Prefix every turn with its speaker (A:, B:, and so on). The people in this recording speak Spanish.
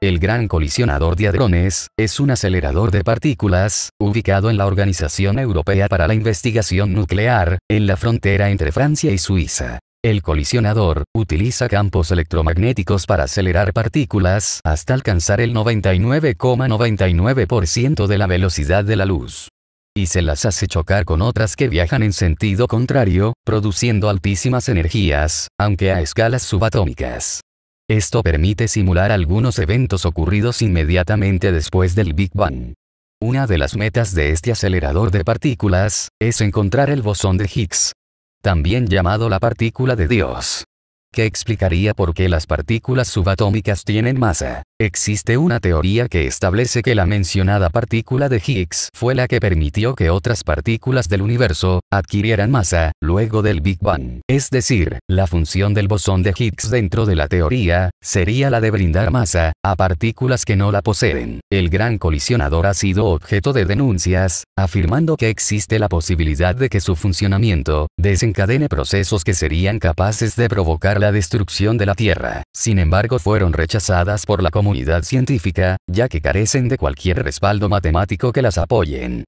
A: El Gran Colisionador de Hadrones, es un acelerador de partículas, ubicado en la Organización Europea para la Investigación Nuclear, en la frontera entre Francia y Suiza. El colisionador utiliza campos electromagnéticos para acelerar partículas hasta alcanzar el 99,99% de la velocidad de la luz. Y se las hace chocar con otras que viajan en sentido contrario, produciendo altísimas energías, aunque a escalas subatómicas. Esto permite simular algunos eventos ocurridos inmediatamente después del Big Bang. Una de las metas de este acelerador de partículas, es encontrar el bosón de Higgs, también llamado la partícula de Dios, que explicaría por qué las partículas subatómicas tienen masa. Existe una teoría que establece que la mencionada partícula de Higgs fue la que permitió que otras partículas del universo adquirieran masa luego del Big Bang. Es decir, la función del bosón de Higgs dentro de la teoría sería la de brindar masa a partículas que no la poseen. El gran colisionador ha sido objeto de denuncias, afirmando que existe la posibilidad de que su funcionamiento desencadene procesos que serían capaces de provocar la destrucción de la Tierra. Sin embargo, fueron rechazadas por la comunidad comunidad científica, ya que carecen de cualquier respaldo matemático que las apoyen.